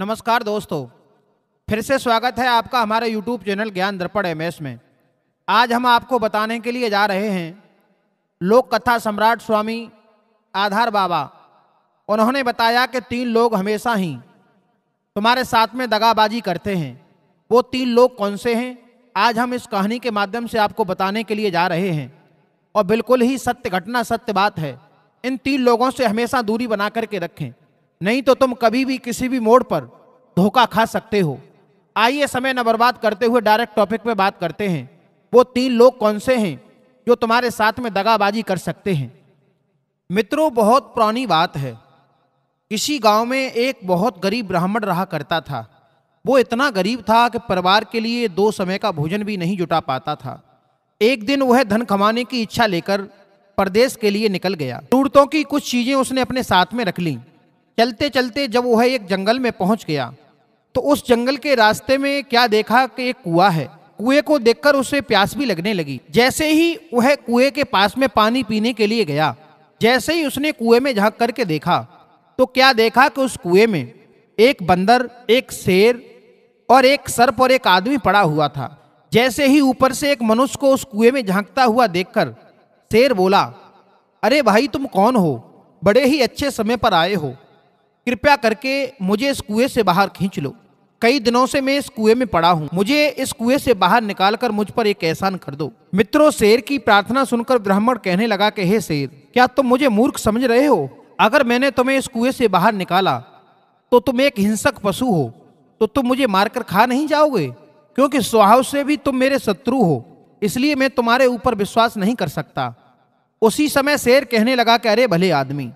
नमस्कार दोस्तों फिर से स्वागत है आपका हमारे यूट्यूब चैनल ज्ञान दर्पण एम में आज हम आपको बताने के लिए जा रहे हैं लोक कथा सम्राट स्वामी आधार बाबा उन्होंने बताया कि तीन लोग हमेशा ही तुम्हारे साथ में दगाबाजी करते हैं वो तीन लोग कौन से हैं आज हम इस कहानी के माध्यम से आपको बताने के लिए जा रहे हैं और बिल्कुल ही सत्य घटना सत्य बात है इन तीन लोगों से हमेशा दूरी बना करके रखें नहीं तो तुम कभी भी किसी भी मोड़ पर धोखा खा सकते हो आइए समय न बर्बाद करते हुए डायरेक्ट टॉपिक पे बात करते हैं वो तीन लोग कौन से हैं जो तुम्हारे साथ में दगाबाजी कर सकते हैं मित्रों बहुत पुरानी बात है किसी गांव में एक बहुत गरीब ब्राह्मण रहा करता था वो इतना गरीब था कि परिवार के लिए दो समय का भोजन भी नहीं जुटा पाता था एक दिन वह धन कमाने की इच्छा लेकर प्रदेश के लिए निकल गया जरूरतों की कुछ चीज़ें उसने अपने साथ में रख ली चलते चलते जब वह एक जंगल में पहुंच गया तो उस जंगल के रास्ते में क्या देखा कि एक कुआ है कुएं को देखकर उसे प्यास भी लगने लगी जैसे ही वह कुएं के पास में पानी पीने के लिए गया जैसे ही उसने कुएं में झांक करके देखा तो क्या देखा कि उस कुएं में एक बंदर एक शेर और एक सर्प और एक आदमी पड़ा हुआ था जैसे ही ऊपर से एक मनुष्य को उस कुएं में झांकता हुआ देखकर शेर बोला अरे भाई तुम कौन हो बड़े ही अच्छे समय पर आए हो कृपया करके मुझे इस कुएं से बाहर खींच लो कई दिनों से मैं इस कुएं में पड़ा हूँ मुझे इस कुएं से बाहर निकालकर मुझ पर एक एहसान कर दो मित्रों शेर की प्रार्थना सुनकर ब्राह्मण कहने लगा कि हे शेर क्या तुम मुझे मूर्ख समझ रहे हो अगर मैंने तुम्हें इस कुएं से बाहर निकाला तो तुम एक हिंसक पशु हो तो तुम मुझे मारकर खा नहीं जाओगे क्योंकि स्वभाव से भी तुम मेरे शत्रु हो इसलिए मैं तुम्हारे ऊपर विश्वास नहीं कर सकता उसी समय शेर कहने लगा कि अरे भले आदमी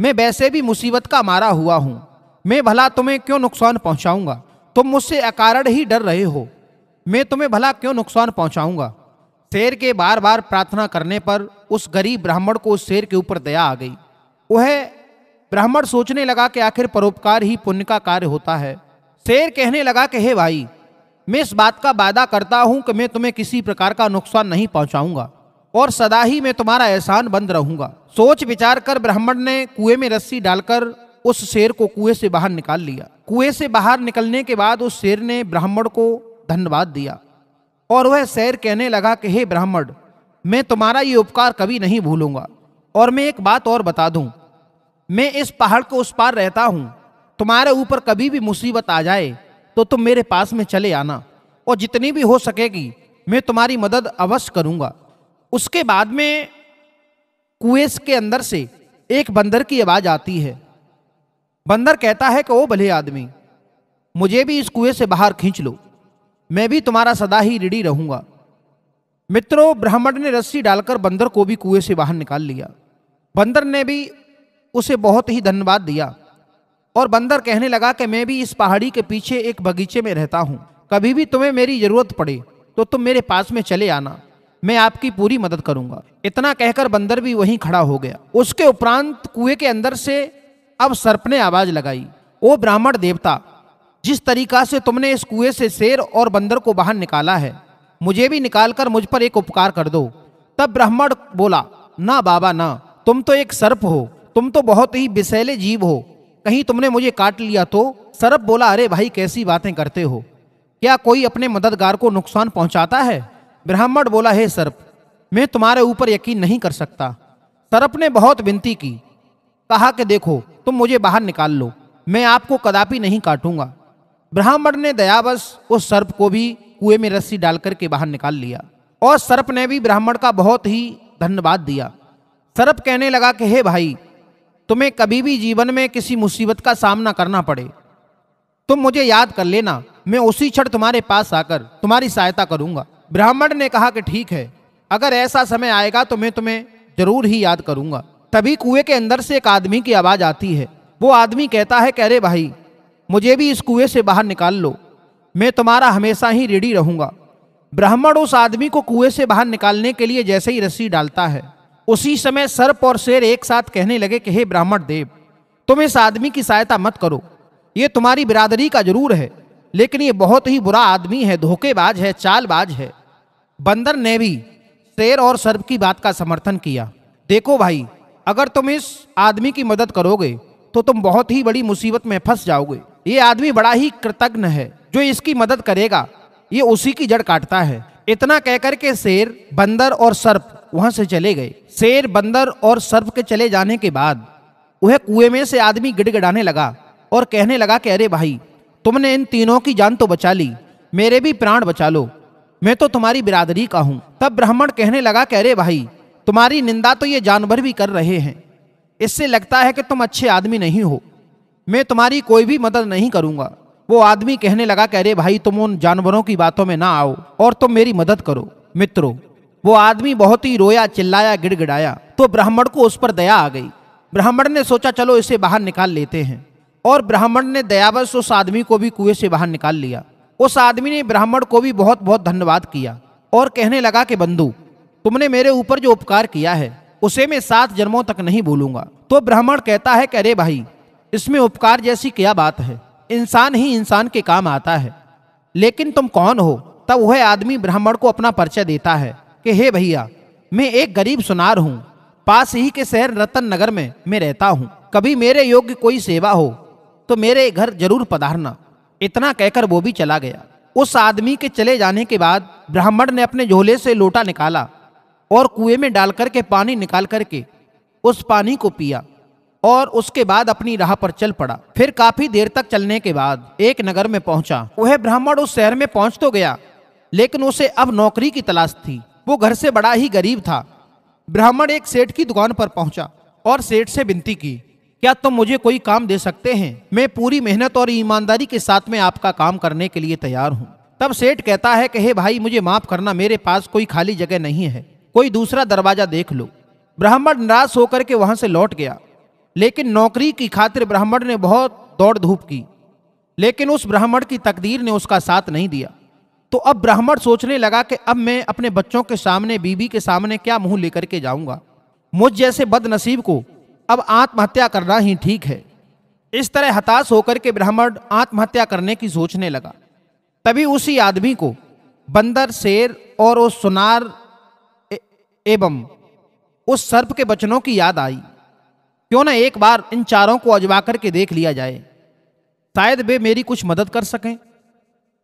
मैं वैसे भी मुसीबत का मारा हुआ हूँ मैं भला तुम्हें क्यों नुकसान पहुँचाऊँगा तुम मुझसे अकारण ही डर रहे हो मैं तुम्हें भला क्यों नुकसान पहुँचाऊँगा शेर के बार बार प्रार्थना करने पर उस गरीब ब्राह्मण को उस शेर के ऊपर दया आ गई वह ब्राह्मण सोचने लगा कि आखिर परोपकार ही पुण्य का कार्य होता है शेर कहने लगा कि हे भाई मैं इस बात का वादा करता हूँ कि मैं तुम्हें किसी प्रकार का नुकसान नहीं पहुँचाऊँगा और सदा ही मैं तुम्हारा एहसान बंद रहूंगा सोच विचार कर ब्राह्मण ने कुएं में रस्सी डालकर उस शेर को कुएं से बाहर निकाल लिया कुएं से बाहर निकलने के बाद उस शेर ने ब्राह्मण को धन्यवाद दिया और वह शेर कहने लगा कि हे ब्राह्मण मैं तुम्हारा ये उपकार कभी नहीं भूलूंगा और मैं एक बात और बता दूं मैं इस पहाड़ को उस पार रहता हूं तुम्हारे ऊपर कभी भी मुसीबत आ जाए तो तुम मेरे पास में चले आना और जितनी भी हो सकेगी मैं तुम्हारी मदद अवश्य करूंगा उसके बाद में कुएस के अंदर से एक बंदर की आवाज़ आती है बंदर कहता है कि ओ भले आदमी मुझे भी इस कुएं से बाहर खींच लो मैं भी तुम्हारा सदा ही रेडी रहूंगा मित्रों ब्राह्मण ने रस्सी डालकर बंदर को भी कुएं से बाहर निकाल लिया बंदर ने भी उसे बहुत ही धन्यवाद दिया और बंदर कहने लगा कि मैं भी इस पहाड़ी के पीछे एक बगीचे में रहता हूँ कभी भी तुम्हें मेरी ज़रूरत पड़े तो तुम मेरे पास में चले आना मैं आपकी पूरी मदद करूंगा इतना कहकर बंदर भी वहीं खड़ा हो गया उसके उपरांत कुएं के अंदर से अब सर्प ने आवाज लगाई ओ ब्राह्मण देवता जिस तरीका से तुमने इस कुएं से शेर और बंदर को बाहर निकाला है मुझे भी निकालकर मुझ पर एक उपकार कर दो तब ब्राह्मण बोला ना बाबा ना तुम तो एक सर्प हो तुम तो बहुत ही बिसेले जीव हो कहीं तुमने मुझे काट लिया तो सर्प बोला अरे भाई कैसी बातें करते हो क्या कोई अपने मददगार को नुकसान पहुंचाता है ब्राह्मण बोला हे सर्प मैं तुम्हारे ऊपर यकीन नहीं कर सकता सर्प ने बहुत विनती की कहा कि देखो तुम मुझे बाहर निकाल लो मैं आपको कदापि नहीं काटूंगा ब्राह्मण ने दयावश उस सर्प को भी कुएं में रस्सी डाल करके बाहर निकाल लिया और सर्प ने भी ब्राह्मण का बहुत ही धन्यवाद दिया सर्प कहने लगा कि हे भाई तुम्हें कभी भी जीवन में किसी मुसीबत का सामना करना पड़े तुम मुझे याद कर लेना मैं उसी क्षण तुम्हारे पास आकर तुम्हारी सहायता करूंगा ब्राह्मण ने कहा कि ठीक है अगर ऐसा समय आएगा तो मैं तुम्हें जरूर ही याद करूंगा तभी कुएं के अंदर से एक आदमी की आवाज़ आती है वो आदमी कहता है कह रे भाई मुझे भी इस कुएं से बाहर निकाल लो मैं तुम्हारा हमेशा ही रेडी रहूंगा ब्राह्मण उस आदमी को कुएं से बाहर निकालने के लिए जैसे ही रस्सी डालता है उसी समय सर्प और शेर एक साथ कहने लगे कि हे ब्राह्मण देव तुम इस आदमी की सहायता मत करो ये तुम्हारी बिरादरी का जरूर है लेकिन ये बहुत ही बुरा आदमी है धोखेबाज है चालबाज है बंदर ने भी शेर और सर्प की बात का समर्थन किया देखो भाई अगर तुम इस आदमी की मदद करोगे तो तुम बहुत ही बड़ी मुसीबत में फंस जाओगे ये आदमी बड़ा ही कृतज्ञ है जो इसकी मदद करेगा ये उसी की जड़ काटता है इतना कहकर के शेर बंदर और सर्प वहां से चले गए शेर बंदर और सर्प के चले जाने के बाद वह कुएं में से आदमी गिड़गिड़ाने लगा और कहने लगा कि अरे भाई तुमने इन तीनों की जान तो बचा ली मेरे भी प्राण बचा लो मैं तो तुम्हारी बिरादरी का हूं तब ब्राह्मण कहने लगा कह रे भाई तुम्हारी निंदा तो ये जानवर भी कर रहे हैं इससे लगता है कि तुम अच्छे आदमी नहीं हो मैं तुम्हारी कोई भी मदद नहीं करूंगा वो आदमी कहने लगा कह रे भाई तुम उन जानवरों की बातों में ना आओ और तुम मेरी मदद करो मित्रों वो आदमी बहुत ही रोया चिल्लाया गिड़गिड़ाया तो ब्राह्मण को उस पर दया आ गई ब्राह्मण ने सोचा चलो इसे बाहर निकाल लेते हैं और ब्राह्मण ने दयावश उस आदमी को भी कुएं से बाहर निकाल लिया उस आदमी ने ब्राह्मण को भी बहुत बहुत धन्यवाद किया और कहने लगा कि बंधु तुमने मेरे ऊपर जो उपकार किया है उसे मैं सात जन्मों तक नहीं भूलूंगा तो ब्राह्मण कहता है कि अरे भाई इसमें उपकार जैसी क्या बात है इंसान ही इंसान के काम आता है लेकिन तुम कौन हो तब वह आदमी ब्राह्मण को अपना परिचय देता है कि हे भैया मैं एक गरीब सुनार हूँ पास ही के शहर रतन नगर में मैं रहता हूँ कभी मेरे योग्य कोई सेवा हो तो मेरे घर जरूर पधारना इतना कहकर वो भी चला गया उस आदमी के चले जाने के बाद ब्राह्मण ने अपने झोले से लोटा निकाला और कुएं में डालकर के पानी निकाल करके उस पानी को पिया और उसके बाद अपनी राह पर चल पड़ा फिर काफी देर तक चलने के बाद एक नगर में पहुंचा वह ब्राह्मण उस शहर में पहुंच तो गया लेकिन उसे अब नौकरी की तलाश थी वो घर से बड़ा ही गरीब था ब्राह्मण एक सेठ की दुकान पर पहुंचा और सेठ से विनती की क्या तुम मुझे कोई काम दे सकते हैं मैं पूरी मेहनत और ईमानदारी के साथ में आपका काम करने के लिए तैयार हूँ तब सेठ कहता है कि हे भाई मुझे माफ करना मेरे पास कोई खाली जगह नहीं है कोई दूसरा दरवाजा देख लो ब्राह्मण निराश होकर के वहां से लौट गया लेकिन नौकरी की खातिर ब्राह्मण ने बहुत दौड़ धूप की लेकिन उस ब्राह्मण की तकदीर ने उसका साथ नहीं दिया तो अब ब्राह्मण सोचने लगा कि अब मैं अपने बच्चों के सामने बीबी के सामने क्या मुंह लेकर के जाऊंगा मुझ जैसे बदनसीब को अब आत्महत्या करना ही ठीक है इस तरह हताश होकर के ब्राह्मण आत्महत्या करने की सोचने लगा तभी उसी आदमी को बंदर शेर और उस सुनार एवं उस सर्प के बचनों की याद आई क्यों ना एक बार इन चारों को अजवा करके देख लिया जाए शायद वे मेरी कुछ मदद कर सकें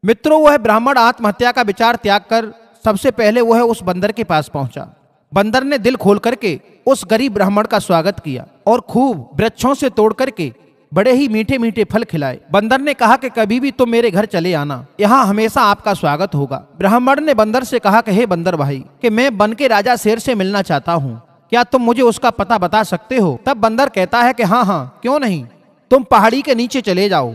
मित्रों वह ब्राह्मण आत्महत्या का विचार त्याग कर सबसे पहले वह उस बंदर के पास पहुंचा बंदर ने दिल खोल करके उस गरीब ब्राह्मण का स्वागत किया और खूब वृक्षों से तोड़ करके बड़े ही मीठे मीठे फल खिलाए बंदर ने कहा कि कभी भी तुम मेरे घर चले आना यहाँ हमेशा आपका स्वागत होगा ब्राह्मण ने बंदर से कहा कि हे बंदर भाई कि मैं बन के राजा शेर से मिलना चाहता हूँ क्या तुम मुझे उसका पता बता सकते हो तब बंदर कहता है कि हाँ हाँ क्यों नहीं तुम पहाड़ी के नीचे चले जाओ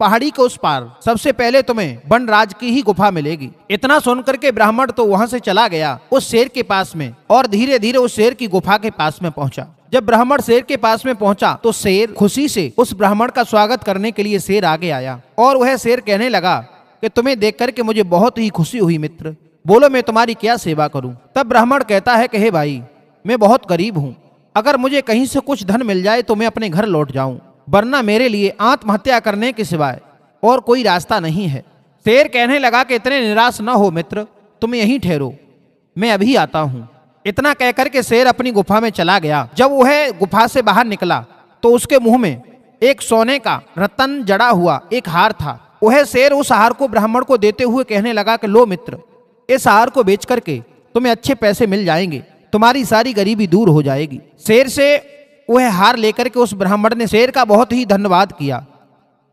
पहाड़ी के उस पार सबसे पहले तुम्हें बनराज राज की ही गुफा मिलेगी इतना सुनकर के ब्राह्मण तो वहाँ से चला गया उस शेर के पास में और धीरे धीरे उस शेर की गुफा के पास में पहुँचा जब ब्राह्मण शेर के पास में पहुंचा तो शेर खुशी से उस ब्राह्मण का स्वागत करने के लिए शेर आगे आया और वह शेर कहने लगा कि तुम्हें देख करके मुझे बहुत ही खुशी हुई मित्र बोलो मैं तुम्हारी क्या सेवा करूं तब ब्राह्मण कहता है कि हे भाई मैं बहुत गरीब हूं अगर मुझे कहीं से कुछ धन मिल जाए तो मैं अपने घर लौट जाऊं वरना मेरे लिए आत्महत्या करने के सिवाय और कोई रास्ता नहीं है शेर कहने लगा कि इतने निराश न हो मित्र तुम यहीं ठहरो मैं अभी आता हूँ इतना कहकर के शेर अपनी गुफा में चला गया जब वह गुफा से बाहर निकला तो उसके मुंह में एक सोने का रतन जड़ा हुआ एक हार था वह शेर उस हार को ब्राह्मण को देते हुए कहने लगा कि लो मित्र इस हार को बेच करके तुम्हें अच्छे पैसे मिल जाएंगे तुम्हारी सारी गरीबी दूर हो जाएगी शेर से वह हार लेकर के उस ब्राह्मण ने शेर का बहुत ही धन्यवाद किया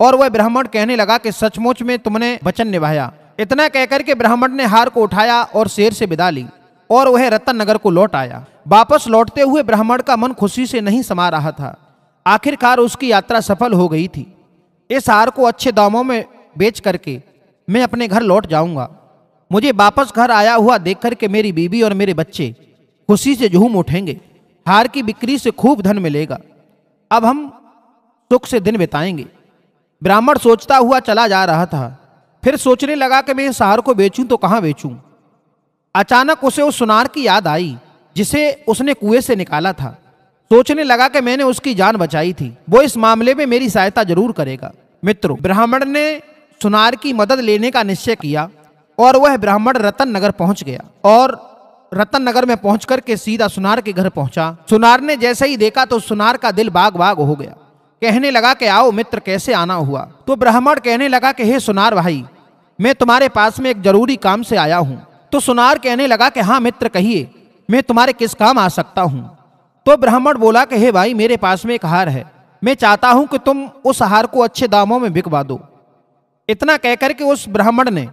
और वह ब्राह्मण कहने लगा कि सचमुच में तुमने वचन निभाया इतना कहकर के ब्राह्मण ने हार को उठाया और शेर से विदा ली और वह रतन नगर को लौट आया वापस लौटते हुए ब्राह्मण का मन खुशी से नहीं समा रहा था आखिरकार उसकी यात्रा सफल हो गई थी इस हार को अच्छे दामों में बेच करके मैं अपने घर लौट जाऊंगा मुझे वापस घर आया हुआ देख करके मेरी बीबी और मेरे बच्चे खुशी से झूम उठेंगे हार की बिक्री से खूब धन मिलेगा अब हम सुख से दिन बिताएंगे ब्राह्मण सोचता हुआ चला जा रहा था फिर सोचने लगा कि मैं इस हार को बेचूं तो कहाँ बेचूं? अचानक उसे उस सुनार की याद आई जिसे उसने कुएं से निकाला था सोचने लगा कि मैंने उसकी जान बचाई थी वो इस मामले में मेरी सहायता जरूर करेगा मित्रों ब्राह्मण ने सुनार की मदद लेने का निश्चय किया और वह ब्राह्मण रतन नगर पहुंच गया और रतन नगर में पहुंच करके सीधा सुनार के घर पहुंचा सुनार ने जैसे ही देखा तो सुनार का दिल बाग बाग हो गया कहने लगा कि आओ मित्र कैसे आना हुआ तो ब्राह्मण कहने लगा कि हे सुनार भाई मैं तुम्हारे पास में एक जरूरी काम से आया हूँ तो सुनार कहने लगा कि हाँ मित्र कहिए मैं तुम्हारे किस काम आ सकता हूँ तो ब्राह्मण बोला कि हे भाई मेरे पास में एक हार है मैं चाहता हूँ कि तुम उस हार को अच्छे दामों में बिकवा दो इतना कहकर के उस ब्राह्मण ने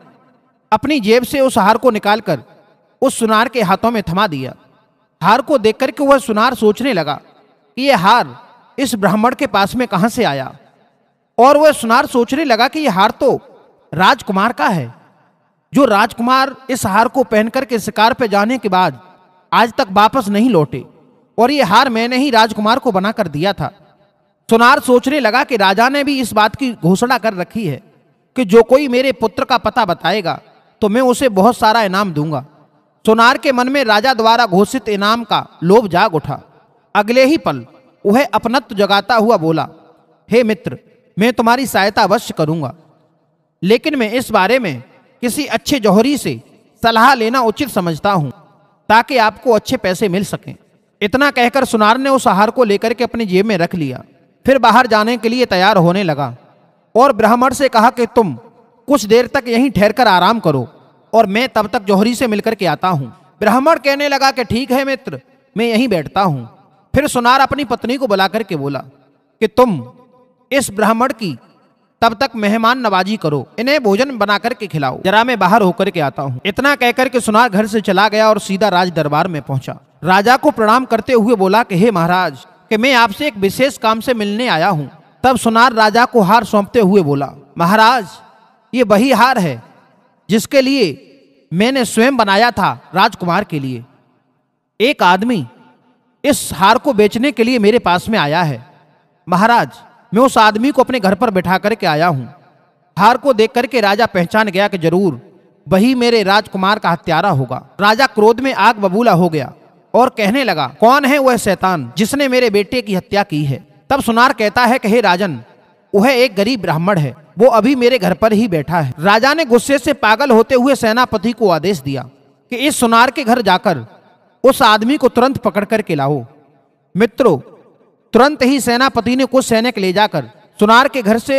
अपनी जेब से उस हार को निकाल कर उस सुनार के हाथों में थमा दिया हार को देख करके वह सुनार सोचने लगा कि यह हार इस ब्राह्मण के पास में कहां से आया और वह सुनार सोचने लगा कि यह हार तो राजकुमार का है जो राजकुमार इस हार को पहनकर के शिकार पर जाने के बाद आज तक वापस नहीं लौटे और यह हार मैंने ही राजकुमार को बनाकर दिया था सुनार सोचने लगा कि राजा ने भी इस बात की घोषणा कर रखी है कि जो कोई मेरे पुत्र का पता बताएगा तो मैं उसे बहुत सारा इनाम दूंगा सोनार के मन में राजा द्वारा घोषित इनाम का लोभ जाग उठा अगले ही पल वह अपनत्व जगाता हुआ बोला हे मित्र मैं तुम्हारी सहायता अवश्य करूंगा लेकिन मैं इस बारे में किसी अच्छे जौहरी से सलाह लेना उचित समझता हूँ ताकि आपको अच्छे पैसे मिल सकें इतना कहकर सुनार ने उस आहार को लेकर के अपनी जेब में रख लिया फिर बाहर जाने के लिए तैयार होने लगा और ब्राह्मण से कहा कि तुम कुछ देर तक यहीं ठहरकर आराम करो और मैं तब तक जौहरी से मिलकर के आता हूँ ब्राह्मण कहने लगा कि ठीक है मित्र मैं यहीं बैठता हूँ फिर सुनार अपनी पत्नी को बुला करके बोला कि तुम इस ब्राह्मण की तब तक मेहमान नवाजी करो इन्हें भोजन बना करके खिलाओ जरा मैं बाहर होकर के आता हूँ इतना कहकर के सुनार घर से चला गया और सीधा राज दरबार में पहुंचा राजा को प्रणाम करते हुए बोला कि हे महाराज कि मैं आपसे एक विशेष काम से मिलने आया हूँ तब सुनार राजा को हार सौंपते हुए बोला महाराज ये वही हार है जिसके लिए मैंने स्वयं बनाया था राजकुमार के लिए एक आदमी इस हार को बेचने के लिए मेरे पास में आया है महाराज मैं उस आदमी को अपने घर पर बैठा करके आया हूँ हार को देख करके राजा पहचान गया कि जरूर वही मेरे राजकुमार का हत्यारा होगा राजा क्रोध में आग बबूला हो गया और कहने लगा कौन है वह शैतान जिसने मेरे बेटे की हत्या की है तब सुनार कहता है कि हे राजन वह एक गरीब ब्राह्मण है वो अभी मेरे घर पर ही बैठा है राजा ने गुस्से से पागल होते हुए सेनापति को आदेश दिया कि इस सुनार के घर जाकर उस आदमी को तुरंत पकड़ करके लाओ मित्रों तुरंत ही सेनापति ने कुछ सैनिक ले जाकर सुनार के घर से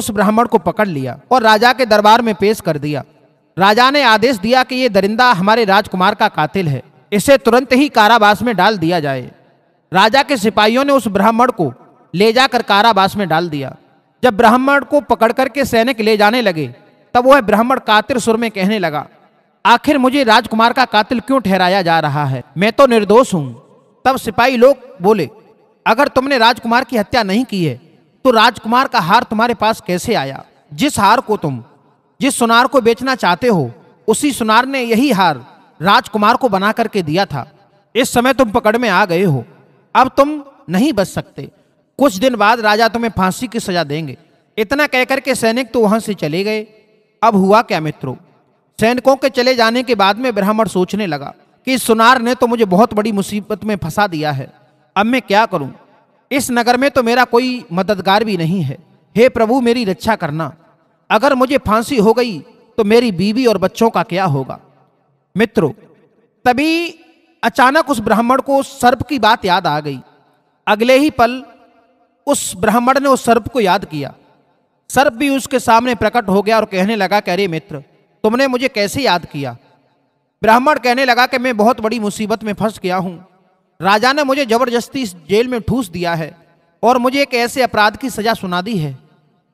उस ब्राह्मण को पकड़ लिया और राजा के दरबार में पेश कर दिया राजा ने आदेश दिया कि यह दरिंदा हमारे राजकुमार का कातिल है इसे तुरंत ही कारावास में डाल दिया जाए राजा के सिपाहियों ने उस ब्राह्मण को ले जाकर कारावास में डाल दिया जब ब्राह्मण को पकड़ करके सैनिक ले जाने लगे तब वह ब्राह्मण कातिर सुर में कहने लगा आखिर मुझे राजकुमार का कातिल क्यों ठहराया जा रहा है मैं तो निर्दोष हूं तब सिपाही लोग बोले अगर तुमने राजकुमार की हत्या नहीं की है तो राजकुमार का हार तुम्हारे पास कैसे आया जिस हार को तुम जिस सुनार को बेचना चाहते हो उसी सुनार ने यही हार राजकुमार को बना करके दिया था इस समय तुम पकड़ में आ गए हो अब तुम नहीं बच सकते कुछ दिन बाद राजा तुम्हें फांसी की सजा देंगे इतना कहकर के सैनिक तो वहां से चले गए अब हुआ क्या मित्रों सैनिकों के चले जाने के बाद में ब्राह्मण सोचने लगा कि सुनार ने तो मुझे बहुत बड़ी मुसीबत में फंसा दिया है अब मैं क्या करूं इस नगर में तो मेरा कोई मददगार भी नहीं है हे प्रभु मेरी रक्षा करना अगर मुझे फांसी हो गई तो मेरी बीवी और बच्चों का क्या होगा मित्रों तभी अचानक उस ब्राह्मण को सर्प की बात याद आ गई अगले ही पल उस ब्राह्मण ने उस सर्प को याद किया सर्प भी उसके सामने प्रकट हो गया और कहने लगा कि अरे मित्र तुमने मुझे कैसे याद किया ब्राह्मण कहने लगा कि मैं बहुत बड़ी मुसीबत में फंस गया हूं राजा ने मुझे जबरदस्ती इस जेल में ठूस दिया है और मुझे एक ऐसे अपराध की सजा सुना दी है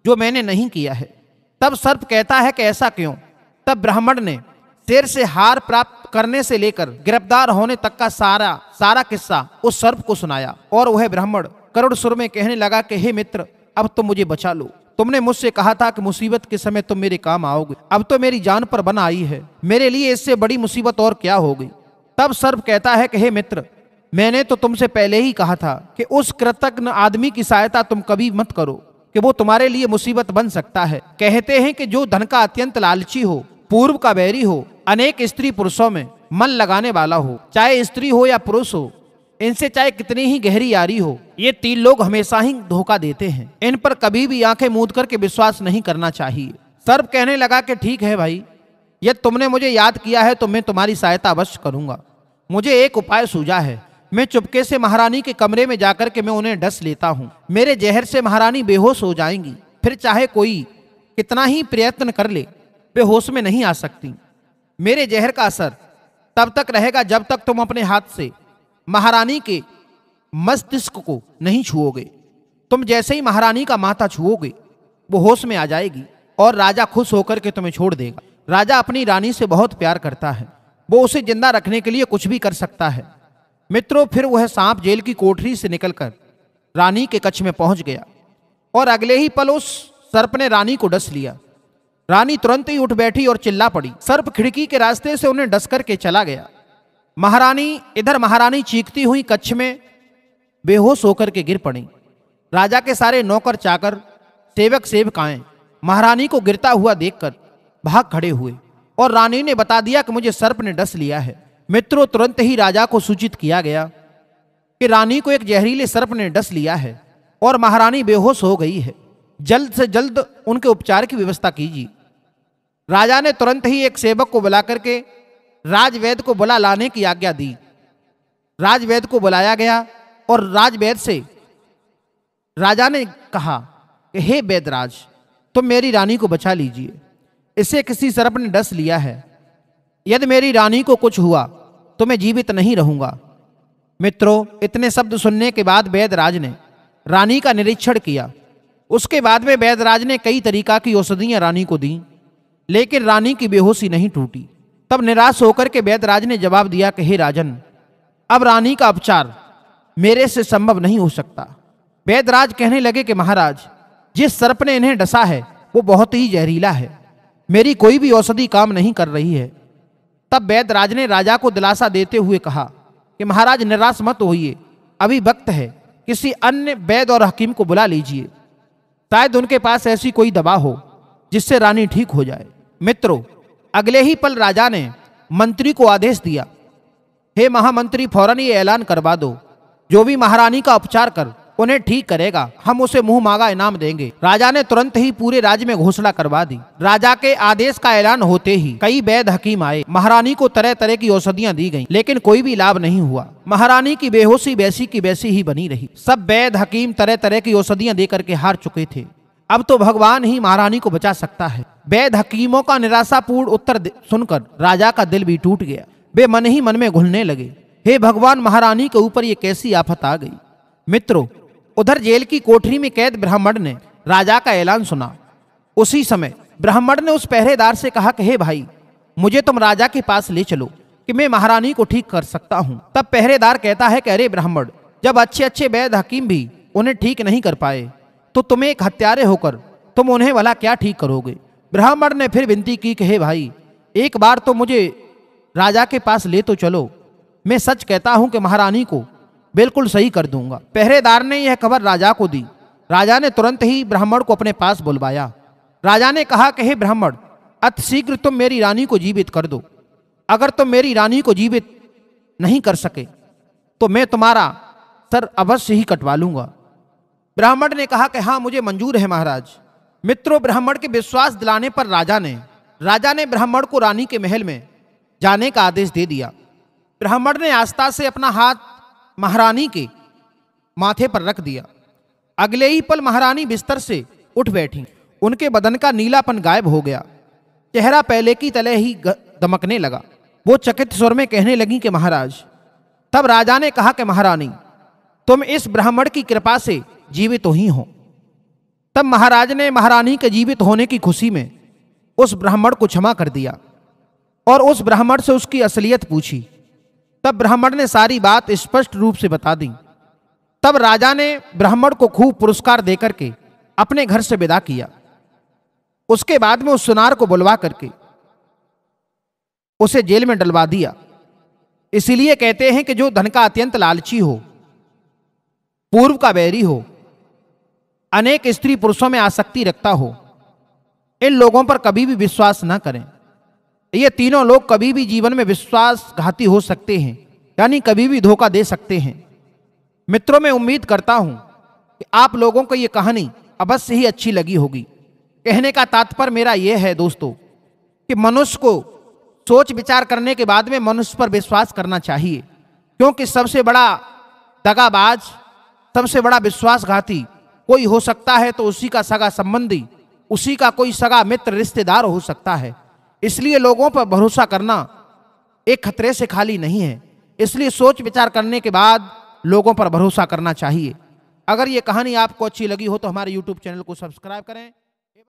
जो मैंने नहीं किया है तब सर्प कहता है कि ऐसा क्यों तब ब्राह्मण ने शेर से हार प्राप्त करने से लेकर गिरफ्तार होने तक का सारा सारा किस्सा उस सर्प को सुनाया और वह ब्राह्मण करुण सुर में कहने लगा कि हे मित्र अब तो मुझे बचा लो तुमने मुझसे कहा था कि मुसीबत के समय तुम मेरे काम आओगे अब तो मेरी जान पर बन आई है मेरे लिए इससे बड़ी मुसीबत और क्या होगी तब सर्प कहता है कि हे मित्र मैंने तो तुमसे पहले ही कहा था कि उस कृतज्ञ आदमी की सहायता तुम कभी मत करो कि वो तुम्हारे लिए मुसीबत बन सकता है कहते हैं कि जो धन का अत्यंत लालची हो पूर्व का बैरी हो अनेक स्त्री पुरुषों में मन लगाने वाला हो चाहे स्त्री हो या पुरुष हो इनसे चाहे कितनी ही गहरी यारी हो ये तीन लोग हमेशा ही धोखा देते हैं इन पर कभी भी आंखें मूद करके विश्वास नहीं करना चाहिए सर्प कहने लगा कि ठीक है भाई यदि तुमने मुझे याद किया है तो मैं तुम्हारी सहायता अवश्य करूंगा मुझे एक उपाय सूझा है मैं चुपके से महारानी के कमरे में जाकर के मैं उन्हें डस लेता हूँ मेरे जहर से महारानी बेहोश हो जाएंगी फिर चाहे कोई कितना ही प्रयत्न कर ले वे होश में नहीं आ सकती मेरे जहर का असर तब तक रहेगा जब तक तुम अपने हाथ से महारानी के मस्तिष्क को नहीं छुओगे तुम जैसे ही महारानी का माथा छुओगे वो होश में आ जाएगी और राजा खुश होकर के तुम्हें छोड़ देगा राजा अपनी रानी से बहुत प्यार करता है वो उसे जिंदा रखने के लिए कुछ भी कर सकता है मित्रों फिर वह सांप जेल की कोठरी से निकलकर रानी के कच्छ में पहुंच गया और अगले ही पल उस सर्प ने रानी को डस लिया रानी तुरंत ही उठ बैठी और चिल्ला पड़ी सर्प खिड़की के रास्ते से उन्हें डस करके चला गया महारानी इधर महारानी चीखती हुई कच्छ में बेहोश होकर के गिर पड़ी राजा के सारे नौकर चाकर सेवक सेवकाएं महारानी को गिरता हुआ देखकर भाग खड़े हुए और रानी ने बता दिया कि मुझे सर्प ने डस लिया है मित्रों तुरंत ही राजा को सूचित किया गया कि रानी को एक जहरीले सर्प ने डस लिया है और महारानी बेहोश हो गई है जल्द से जल्द उनके उपचार की व्यवस्था कीजिए राजा ने तुरंत ही एक सेवक को बुला करके राजवैद को बुला लाने की आज्ञा दी राजवैद को बुलाया गया और राजवैद से राजा ने कहा कि हे वैदराज तुम मेरी रानी को बचा लीजिए इसे किसी सर्प ने डस लिया है यदि मेरी रानी को कुछ हुआ तो मैं जीवित नहीं रहूंगा मित्रों इतने शब्द सुनने के बाद वैदराज ने रानी का निरीक्षण किया उसके बाद में वैदराज ने कई तरीका की औषधियाँ रानी को दी लेकिन रानी की बेहोशी नहीं टूटी तब निराश होकर के वैदराज ने जवाब दिया कि हे राजन अब रानी का उपचार मेरे से संभव नहीं हो सकता वैदराज कहने लगे कि महाराज जिस सर्प ने इन्हें डसा है वो बहुत ही जहरीला है मेरी कोई भी औषधि काम नहीं कर रही है तब वैदराज ने राजा को दिलासा देते हुए कहा कि महाराज निराश मत होइए अभी वक्त है किसी अन्य वैद और हकीम को बुला लीजिए शायद उनके पास ऐसी कोई दवा हो जिससे रानी ठीक हो जाए मित्रों अगले ही पल राजा ने मंत्री को आदेश दिया हे महामंत्री फौरन ये ऐलान करवा दो जो भी महारानी का उपचार कर उन्हें ठीक करेगा हम उसे मुंह मांगा इनाम देंगे राजा ने तुरंत ही पूरे राज्य में घोषणा करवा दी राजा के आदेश का ऐलान होते ही कई वैद हकीम आए महारानी को तरह तरह की औषधियाँ दी गईं, लेकिन कोई भी लाभ नहीं हुआ महारानी की बेहोशी वैसी की वैसी ही बनी रही सब वैद हकीम तरह तरह की औषधियाँ दे करके हार चुके थे अब तो भगवान ही महारानी को बचा सकता है वैध हकीमों का निराशापूर्ण उत्तर सुनकर राजा का दिल भी टूट गया वे मन ही मन में घुलने लगे हे भगवान महारानी के ऊपर ये कैसी आफत आ गई मित्रों उधर जेल की कोठरी में कैद ब्राह्मण ने राजा का ऐलान सुना उसी समय ब्राह्मण ने उस पहरेदार से कहा कि हे भाई मुझे तुम राजा के पास ले चलो कि मैं महारानी को ठीक कर सकता हूँ तब पहरेदार कहता है कि अरे ब्राह्मण जब अच्छे अच्छे वैध हकीम भी उन्हें ठीक नहीं कर पाए तो तुम्हें एक हत्यारे होकर तुम उन्हें भला क्या ठीक करोगे ब्राह्मण ने फिर विनती की कि हे भाई एक बार तो मुझे राजा के पास ले तो चलो मैं सच कहता हूँ कि महारानी को बिल्कुल सही कर दूंगा पहरेदार ने यह खबर राजा को दी राजा ने तुरंत ही ब्राह्मण को अपने पास बुलवाया राजा ने कहा कि हे ब्राह्मण अतिशीघ्र तुम मेरी रानी को जीवित कर दो अगर तुम मेरी रानी को जीवित नहीं कर सके तो मैं तुम्हारा सर अवश्य ही कटवा लूँगा ब्राह्मण ने कहा कि हाँ मुझे मंजूर है महाराज मित्रों ब्राह्मण के विश्वास दिलाने पर राजा ने राजा ने ब्राह्मण को रानी के महल में जाने का आदेश दे दिया ब्राह्मण ने आस्था से अपना हाथ महारानी के माथे पर रख दिया अगले ही पल महारानी बिस्तर से उठ बैठी उनके बदन का नीलापन गायब हो गया चेहरा पहले की तले ही दमकने लगा वो चकित स्वर में कहने लगी कि महाराज तब राजा ने कहा कि महारानी तुम इस ब्राह्मण की कृपा से जीवित तो ही हों तब महाराज ने महारानी के जीवित होने की खुशी में उस ब्राह्मण को क्षमा कर दिया और उस ब्राह्मण से उसकी असलियत पूछी तब ब्राह्मण ने सारी बात स्पष्ट रूप से बता दी तब राजा ने ब्राह्मण को खूब पुरस्कार देकर के अपने घर से विदा किया उसके बाद में उस सुनार को बुलवा करके उसे जेल में डलवा दिया इसीलिए कहते हैं कि जो धन का अत्यंत लालची हो पूर्व का बैरी हो अनेक स्त्री पुरुषों में आसक्ति रखता हो इन लोगों पर कभी भी विश्वास ना करें ये तीनों लोग कभी भी जीवन में विश्वासघाती हो सकते हैं यानी कभी भी धोखा दे सकते हैं मित्रों में उम्मीद करता हूं कि आप लोगों को यह कहानी अवश्य ही अच्छी लगी होगी कहने का तात्पर्य मेरा यह है दोस्तों कि मनुष्य को सोच विचार करने के बाद में मनुष्य पर विश्वास करना चाहिए क्योंकि सबसे बड़ा दगाबाज सबसे बड़ा विश्वासघाती कोई हो सकता है तो उसी का सगा संबंधी उसी का कोई सगा मित्र रिश्तेदार हो सकता है इसलिए लोगों पर भरोसा करना एक खतरे से खाली नहीं है इसलिए सोच विचार करने के बाद लोगों पर भरोसा करना चाहिए अगर ये कहानी आपको अच्छी लगी हो तो हमारे यूट्यूब चैनल को सब्सक्राइब करें